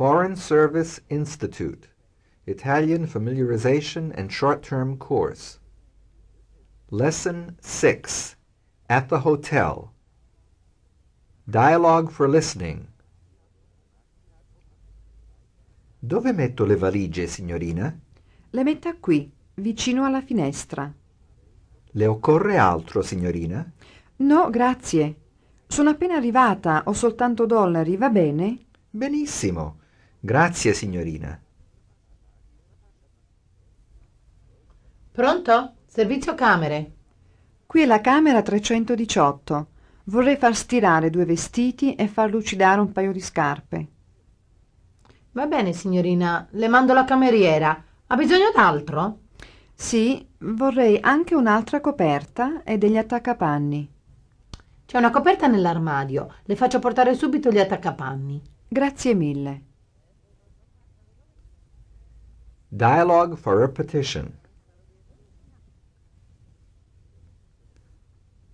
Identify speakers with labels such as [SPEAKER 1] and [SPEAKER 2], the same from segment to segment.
[SPEAKER 1] Foreign Service Institute Italian Familiarization and Short-Term Course Lesson 6 At the Hotel Dialogue for Listening Dove metto le valigie, signorina?
[SPEAKER 2] Le metta qui, vicino alla finestra.
[SPEAKER 1] Le occorre altro, signorina?
[SPEAKER 2] No, grazie. Sono appena arrivata, ho soltanto dollari, va bene?
[SPEAKER 1] Benissimo. Grazie, signorina.
[SPEAKER 3] Pronto? Servizio camere. Qui è la camera 318.
[SPEAKER 2] Vorrei far stirare due vestiti e far lucidare un paio di scarpe. Va bene, signorina, le mando la cameriera. Ha bisogno d'altro? Sì, vorrei anche un'altra coperta e degli attaccapanni.
[SPEAKER 3] C'è una coperta nell'armadio. Le faccio portare subito gli attaccapanni. Grazie mille.
[SPEAKER 1] Dialogue for repetition.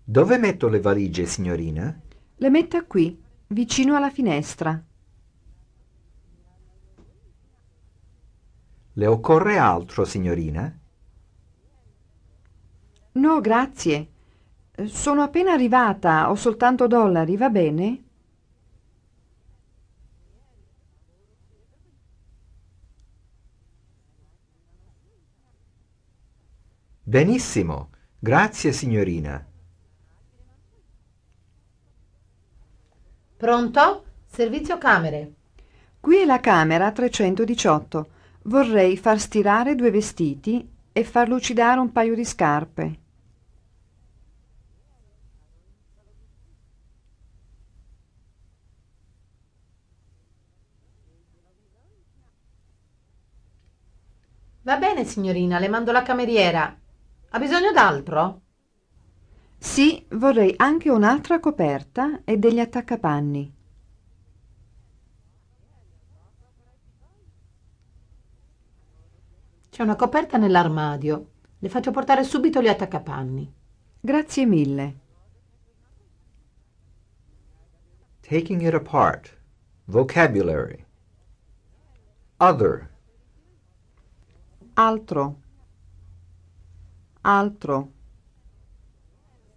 [SPEAKER 1] Dove metto le valigie, signorina?
[SPEAKER 2] Le metta qui, vicino alla finestra.
[SPEAKER 1] Le occorre altro, signorina?
[SPEAKER 2] No, grazie. Sono appena arrivata, ho soltanto dollari, va bene?
[SPEAKER 1] Benissimo, grazie signorina.
[SPEAKER 3] Pronto? Servizio camere.
[SPEAKER 2] Qui è la camera 318. Vorrei far stirare due vestiti e far lucidare un paio di scarpe.
[SPEAKER 3] Va bene, signorina, le mando la cameriera. Ha bisogno d'altro? Sì, vorrei anche
[SPEAKER 2] un'altra coperta e degli attaccapanni.
[SPEAKER 3] C'è una coperta nell'armadio. Le faccio portare subito gli attaccapanni. Grazie mille.
[SPEAKER 1] Taking it apart. Vocabulary. Other.
[SPEAKER 2] Altro.
[SPEAKER 1] Altro.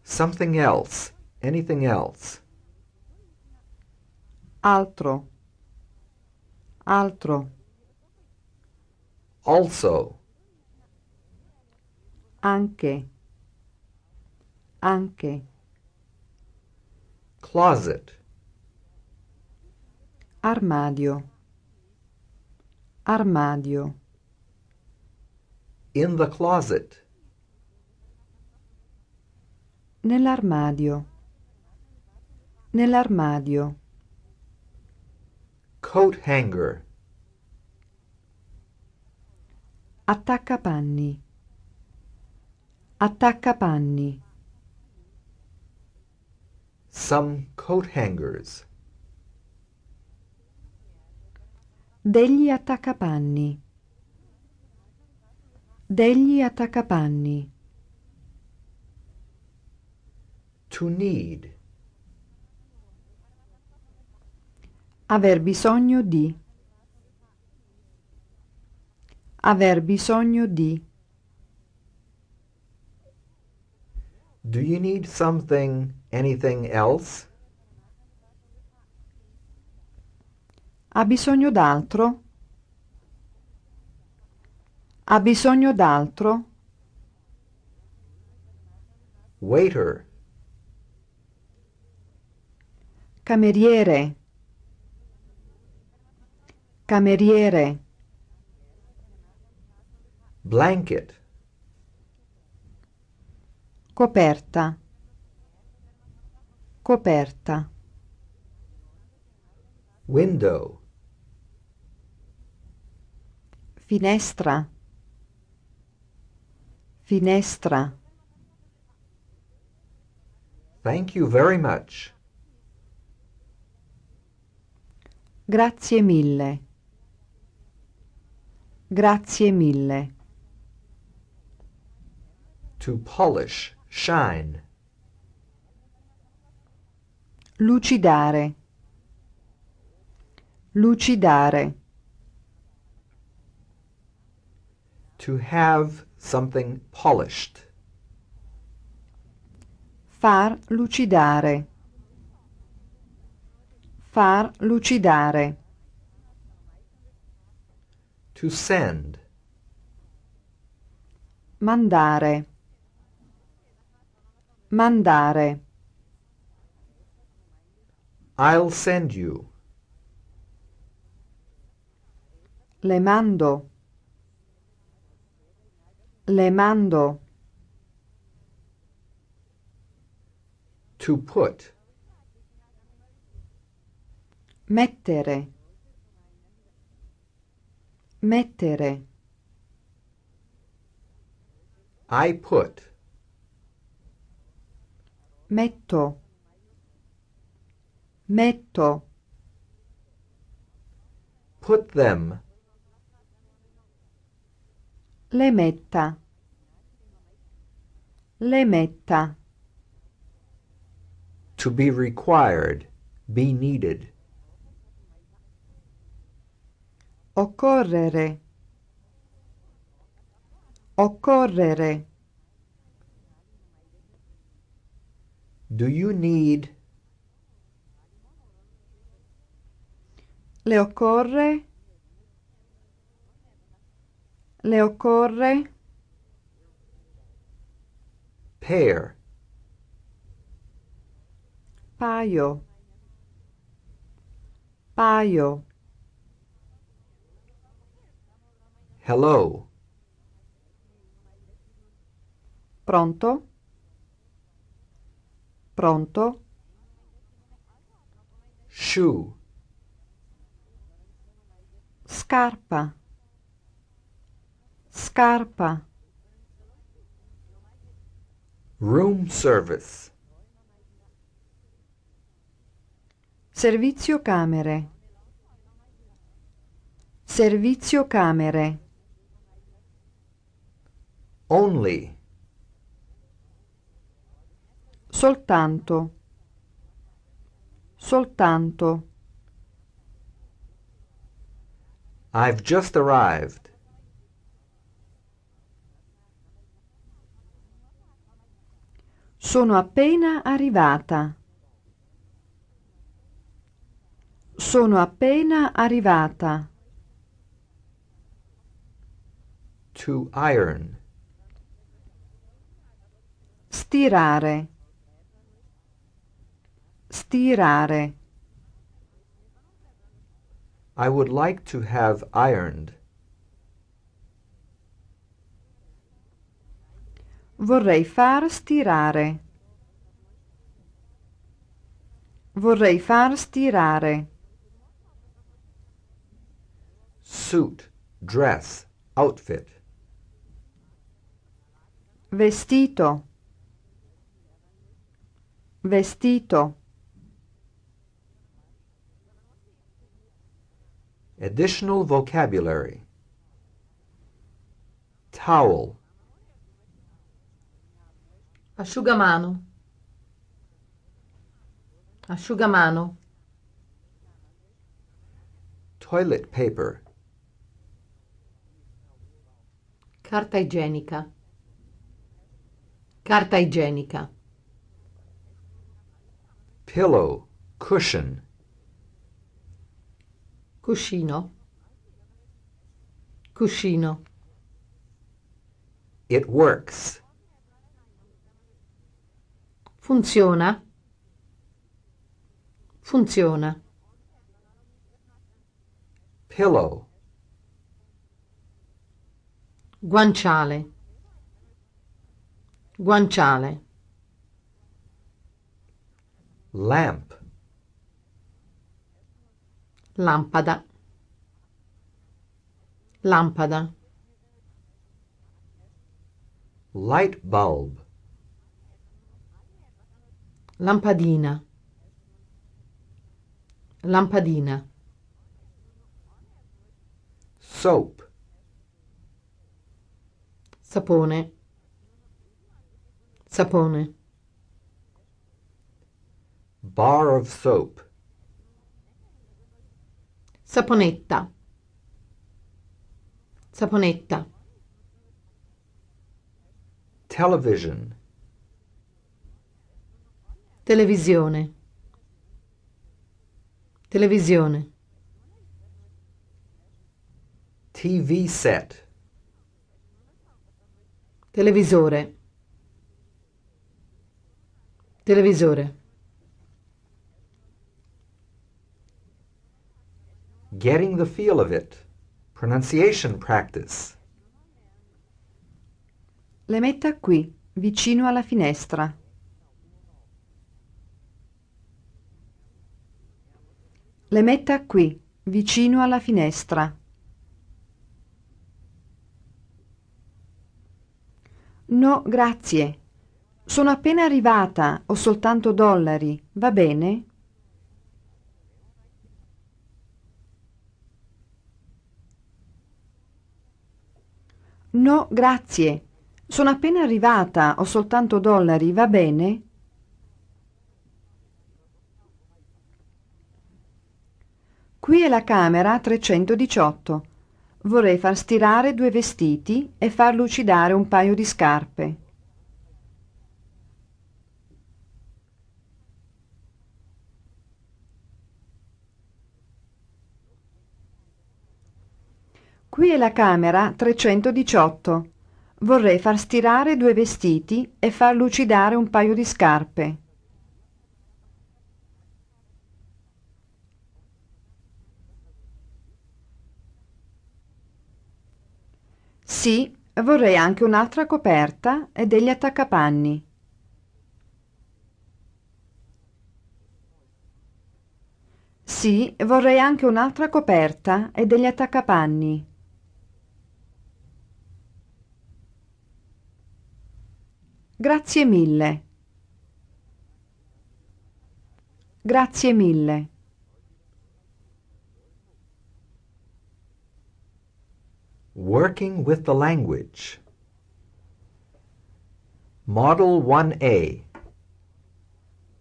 [SPEAKER 1] Something else. Anything else.
[SPEAKER 2] Altro. Altro.
[SPEAKER 1] Also.
[SPEAKER 2] Anche. Anche. Closet. Armadio. Armadio.
[SPEAKER 1] In the closet.
[SPEAKER 2] Nell'armadio. Nell'armadio. Coat hanger. Attaccapanni. Attaccapanni.
[SPEAKER 1] Some coat hangers.
[SPEAKER 2] Degli attaccapanni. Degli attaccapanni. To need. Aver bisogno di. Aver bisogno di.
[SPEAKER 1] Do you need something, anything else?
[SPEAKER 2] Ha bisogno d'altro? Ha bisogno d'altro?
[SPEAKER 1] Waiter.
[SPEAKER 2] cameriere cameriere
[SPEAKER 1] blanket
[SPEAKER 2] coperta coperta
[SPEAKER 1] window
[SPEAKER 2] finestra finestra
[SPEAKER 1] thank you very much
[SPEAKER 2] Grazie mille. Grazie mille. To polish, shine. Lucidare. Lucidare.
[SPEAKER 1] To have something polished.
[SPEAKER 2] Far lucidare. Far lucidare.
[SPEAKER 1] To send.
[SPEAKER 2] Mandare. Mandare.
[SPEAKER 1] I'll send you.
[SPEAKER 2] Le mando. Le mando. To put. Mettere. Mettere. I put. Metto. Metto. Put them. Le metta. Le metta.
[SPEAKER 1] To be required, be needed.
[SPEAKER 2] occorrere occorrere do you need le occorre le occorre pair paio paio Hello. Pronto? Pronto? Shoe. Scarpa. Scarpa.
[SPEAKER 1] Room service.
[SPEAKER 2] Servizio camere. Servizio camere.
[SPEAKER 1] Only.
[SPEAKER 2] Soltanto. Soltanto.
[SPEAKER 1] I've just arrived.
[SPEAKER 2] Sono appena arrivata. Sono appena arrivata.
[SPEAKER 1] To iron.
[SPEAKER 2] Stirare. Stirare.
[SPEAKER 1] I would like to have ironed.
[SPEAKER 2] Vorrei far stirare. Vorrei far stirare.
[SPEAKER 1] Suit, dress, outfit.
[SPEAKER 2] Vestito. Vestito.
[SPEAKER 1] Additional vocabulary. Towel.
[SPEAKER 3] Asciugamano. Asciugamano.
[SPEAKER 1] Toilet paper.
[SPEAKER 3] Carta igienica. Carta igienica
[SPEAKER 1] pillow, cushion.
[SPEAKER 3] Cuscino. Cuscino.
[SPEAKER 1] It works.
[SPEAKER 3] Funziona. Funziona. Pillow. Guanciale. Guanciale. Lamp. Lampada. Lampada.
[SPEAKER 1] Light bulb.
[SPEAKER 3] Lampadina. Lampadina. Soap. Sapone. Sapone.
[SPEAKER 1] Bar of soap.
[SPEAKER 3] Saponetta. Saponetta.
[SPEAKER 1] Television.
[SPEAKER 3] Televisione. Televisione. TV set. Televisore. Televisore.
[SPEAKER 1] getting the feel of it, pronunciation practice.
[SPEAKER 2] Le metta qui, vicino alla finestra. Le metta qui, vicino alla finestra. No, grazie. Sono appena arrivata, ho soltanto dollari, va bene? No, grazie. Sono appena arrivata, ho soltanto dollari, va bene? Qui è la camera 318. Vorrei far stirare due vestiti e far lucidare un paio di scarpe. Qui è la camera 318. Vorrei far stirare due vestiti e far lucidare un paio di scarpe. Sì, vorrei anche un'altra coperta e degli attaccapanni. Sì, vorrei anche un'altra coperta e degli attaccapanni. Grazie mille. Grazie mille.
[SPEAKER 1] Working with the language. Model 1A.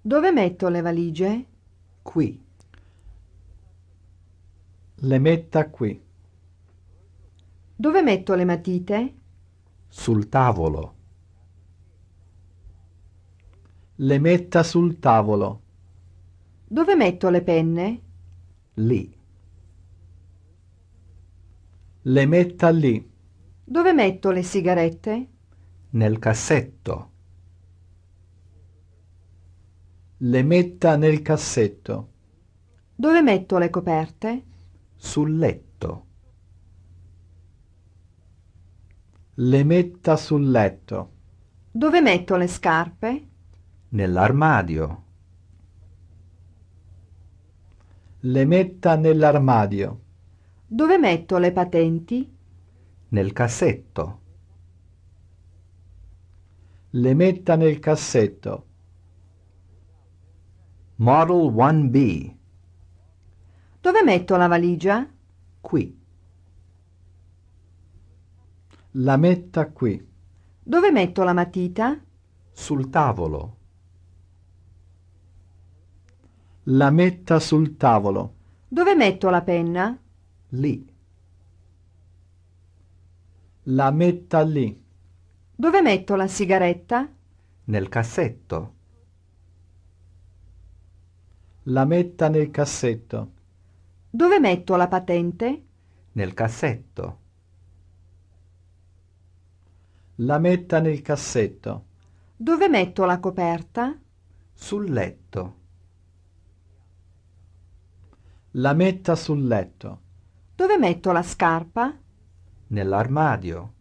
[SPEAKER 2] Dove metto le valigie?
[SPEAKER 1] Qui. Le
[SPEAKER 4] metta qui.
[SPEAKER 2] Dove metto le matite?
[SPEAKER 4] Sul tavolo. Le metta sul tavolo.
[SPEAKER 2] Dove metto le penne?
[SPEAKER 4] Lì. Le metta lì.
[SPEAKER 2] Dove metto le sigarette?
[SPEAKER 4] Nel cassetto. Le metta nel cassetto.
[SPEAKER 2] Dove metto le coperte?
[SPEAKER 4] Sul letto. Le metta sul letto.
[SPEAKER 2] Dove metto le scarpe?
[SPEAKER 4] nell'armadio. Le metta nell'armadio.
[SPEAKER 2] Dove metto le patenti?
[SPEAKER 4] Nel cassetto. Le metta nel cassetto. Model 1B.
[SPEAKER 2] Dove metto la valigia?
[SPEAKER 4] Qui. La metta qui.
[SPEAKER 2] Dove metto la matita?
[SPEAKER 4] Sul tavolo. La metta sul tavolo.
[SPEAKER 2] Dove metto la penna?
[SPEAKER 4] Lì. La metta lì.
[SPEAKER 2] Dove metto la sigaretta?
[SPEAKER 4] Nel cassetto. La metta nel cassetto.
[SPEAKER 2] Dove metto la patente?
[SPEAKER 4] Nel cassetto. La metta nel cassetto.
[SPEAKER 2] Dove metto la coperta?
[SPEAKER 4] Sul letto. La metta sul letto.
[SPEAKER 2] Dove metto la scarpa?
[SPEAKER 4] Nell'armadio.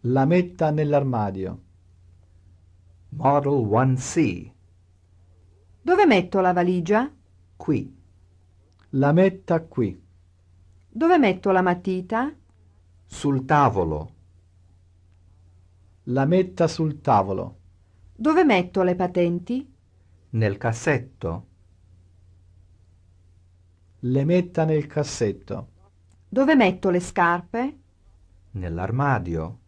[SPEAKER 4] La metta nell'armadio. Model 1C.
[SPEAKER 2] Dove metto la valigia?
[SPEAKER 4] Qui. La metta qui.
[SPEAKER 2] Dove metto la matita?
[SPEAKER 4] Sul tavolo. La metta sul tavolo.
[SPEAKER 2] Dove metto le patenti?
[SPEAKER 4] Nel cassetto le metta nel cassetto.
[SPEAKER 2] Dove metto le scarpe?
[SPEAKER 4] Nell'armadio.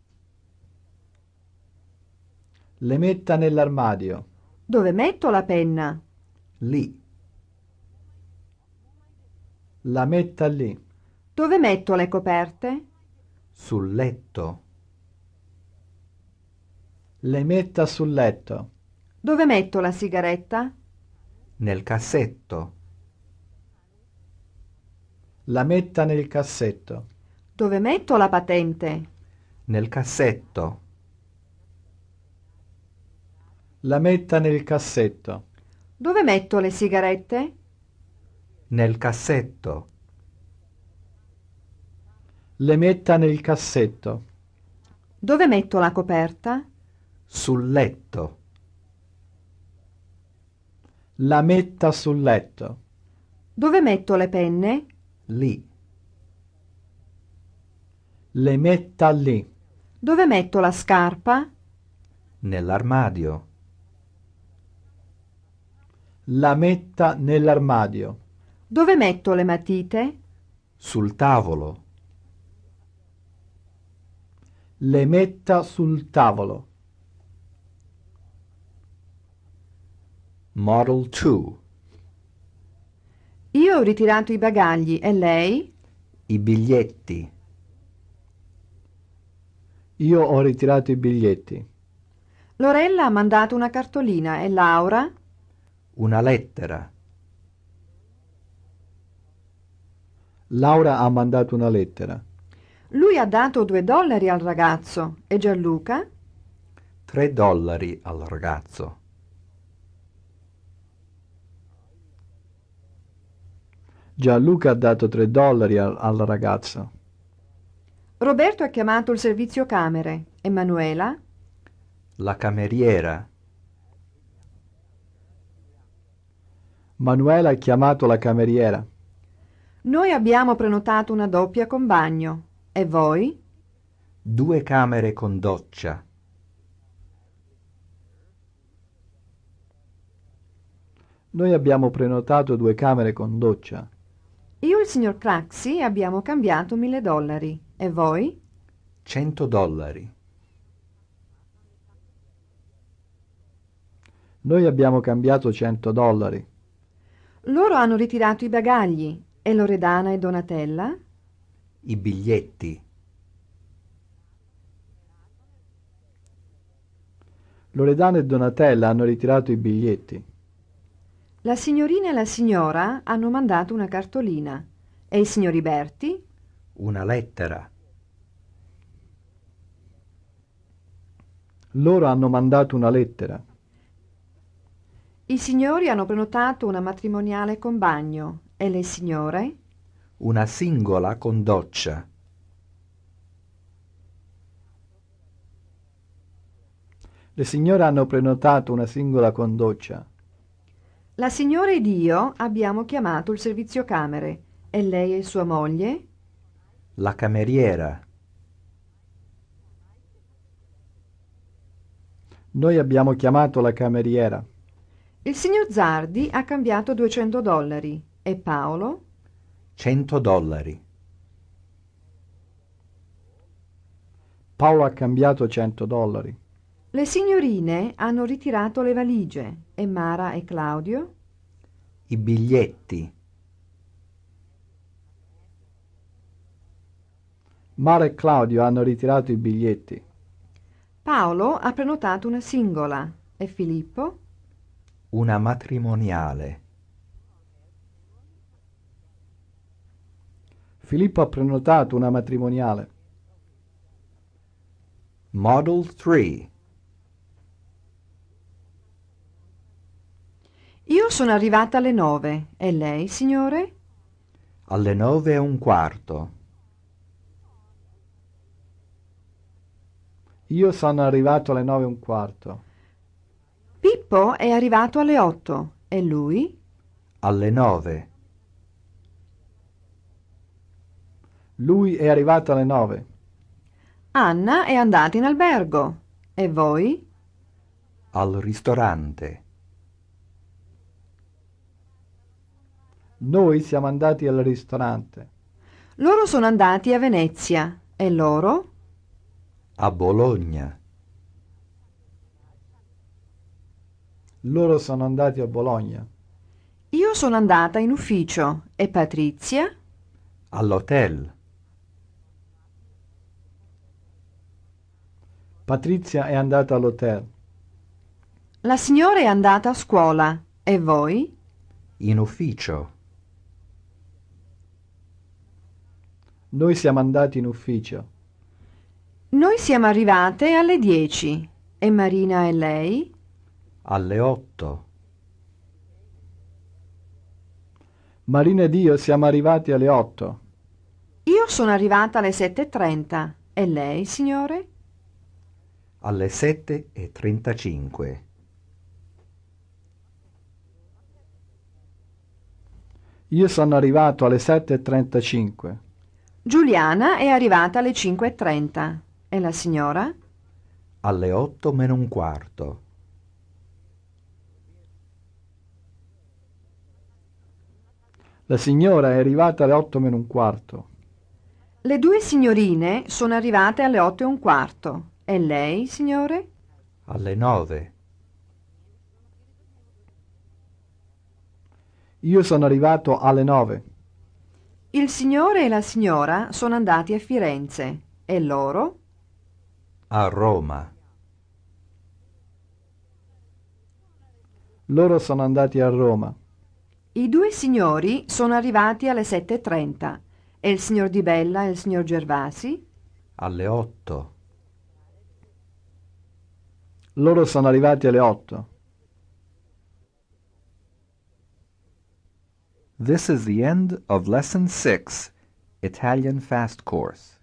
[SPEAKER 4] Le metta nell'armadio.
[SPEAKER 2] Dove metto la penna?
[SPEAKER 4] Lì. La metta lì.
[SPEAKER 2] Dove metto le coperte?
[SPEAKER 4] Sul letto. Le metta sul letto.
[SPEAKER 2] Dove metto la sigaretta?
[SPEAKER 4] Nel cassetto. La metta nel cassetto.
[SPEAKER 2] Dove metto la patente?
[SPEAKER 4] Nel cassetto. La metta nel cassetto.
[SPEAKER 2] Dove metto le sigarette?
[SPEAKER 4] Nel cassetto. Le metta nel cassetto.
[SPEAKER 2] Dove metto la coperta?
[SPEAKER 4] Sul letto. La metta sul letto.
[SPEAKER 2] Dove metto le penne?
[SPEAKER 4] lì. Le metta lì.
[SPEAKER 2] Dove metto la scarpa?
[SPEAKER 4] Nell'armadio. La metta nell'armadio.
[SPEAKER 2] Dove metto le matite?
[SPEAKER 4] Sul tavolo. Le metta sul tavolo.
[SPEAKER 1] Model 2
[SPEAKER 2] io ho ritirato i bagagli e lei?
[SPEAKER 1] I biglietti.
[SPEAKER 4] Io ho ritirato i biglietti.
[SPEAKER 2] Lorella ha mandato una cartolina e Laura?
[SPEAKER 4] Una lettera. Laura ha mandato una lettera.
[SPEAKER 2] Lui ha dato due dollari al ragazzo e Gianluca?
[SPEAKER 1] Tre dollari al ragazzo.
[SPEAKER 4] Gianluca ha dato 3 dollari al, alla ragazza.
[SPEAKER 2] Roberto ha chiamato il servizio camere. Emanuela?
[SPEAKER 4] La cameriera. Manuela ha chiamato la cameriera.
[SPEAKER 2] Noi abbiamo prenotato una doppia con bagno. E voi?
[SPEAKER 1] Due camere con doccia.
[SPEAKER 4] Noi abbiamo prenotato due camere con doccia.
[SPEAKER 2] Io e il signor Craxi abbiamo cambiato mille dollari. E voi?
[SPEAKER 4] Cento dollari. Noi abbiamo cambiato cento dollari.
[SPEAKER 2] Loro hanno ritirato i bagagli. E Loredana e Donatella?
[SPEAKER 4] I biglietti. Loredana e Donatella hanno ritirato i biglietti.
[SPEAKER 2] La signorina e la signora hanno mandato una cartolina e i signori Berti?
[SPEAKER 4] Una lettera. Loro hanno mandato una lettera.
[SPEAKER 2] I signori hanno prenotato una matrimoniale con bagno e le signore?
[SPEAKER 4] Una singola con doccia. Le signore hanno prenotato una singola con doccia.
[SPEAKER 2] La signora ed io abbiamo chiamato il servizio camere. E lei e sua moglie?
[SPEAKER 4] La cameriera. Noi abbiamo chiamato la cameriera.
[SPEAKER 2] Il signor Zardi ha cambiato 200 dollari. E Paolo?
[SPEAKER 1] 100 dollari.
[SPEAKER 4] Paolo ha cambiato 100 dollari.
[SPEAKER 2] Le signorine hanno ritirato le valigie e Mara e Claudio?
[SPEAKER 4] I biglietti. Mara e Claudio hanno ritirato i biglietti.
[SPEAKER 2] Paolo ha prenotato una singola e Filippo?
[SPEAKER 4] Una matrimoniale. Filippo ha prenotato una matrimoniale.
[SPEAKER 1] Model 3
[SPEAKER 2] sono arrivata alle nove. E lei, signore?
[SPEAKER 1] Alle nove e un quarto.
[SPEAKER 4] Io sono arrivato alle nove e un quarto.
[SPEAKER 2] Pippo è arrivato alle otto. E lui?
[SPEAKER 4] Alle nove. Lui è arrivato alle nove.
[SPEAKER 2] Anna è andata in albergo. E voi?
[SPEAKER 4] Al ristorante. Noi siamo andati al ristorante.
[SPEAKER 2] Loro sono andati a Venezia. E loro?
[SPEAKER 4] A Bologna. Loro sono andati a Bologna.
[SPEAKER 2] Io sono andata in ufficio e Patrizia?
[SPEAKER 4] All'hotel. Patrizia è andata all'hotel.
[SPEAKER 2] La signora è andata a scuola e voi?
[SPEAKER 4] In ufficio. Noi siamo andati in ufficio.
[SPEAKER 2] Noi siamo arrivate alle 10. E Marina e lei?
[SPEAKER 4] Alle 8. Marina ed io siamo arrivati alle 8.
[SPEAKER 2] Io sono arrivata alle 7.30. E lei, signore?
[SPEAKER 4] Alle 7.35. Io sono arrivato alle 7.35.
[SPEAKER 2] Giuliana è arrivata alle 5.30. E la signora?
[SPEAKER 4] Alle 8 meno un quarto. La signora è arrivata alle 8 meno un quarto.
[SPEAKER 2] Le due signorine sono arrivate alle 8 e un quarto. E lei, signore?
[SPEAKER 4] Alle 9. Io sono arrivato alle 9.
[SPEAKER 2] Il signore e la signora sono andati a Firenze e loro?
[SPEAKER 1] A Roma.
[SPEAKER 4] Loro sono andati a Roma.
[SPEAKER 2] I due signori sono arrivati alle 7.30 e il signor Di Bella e il signor Gervasi?
[SPEAKER 4] Alle 8. Loro sono arrivati alle 8.
[SPEAKER 1] This is the end of Lesson 6, Italian Fast Course.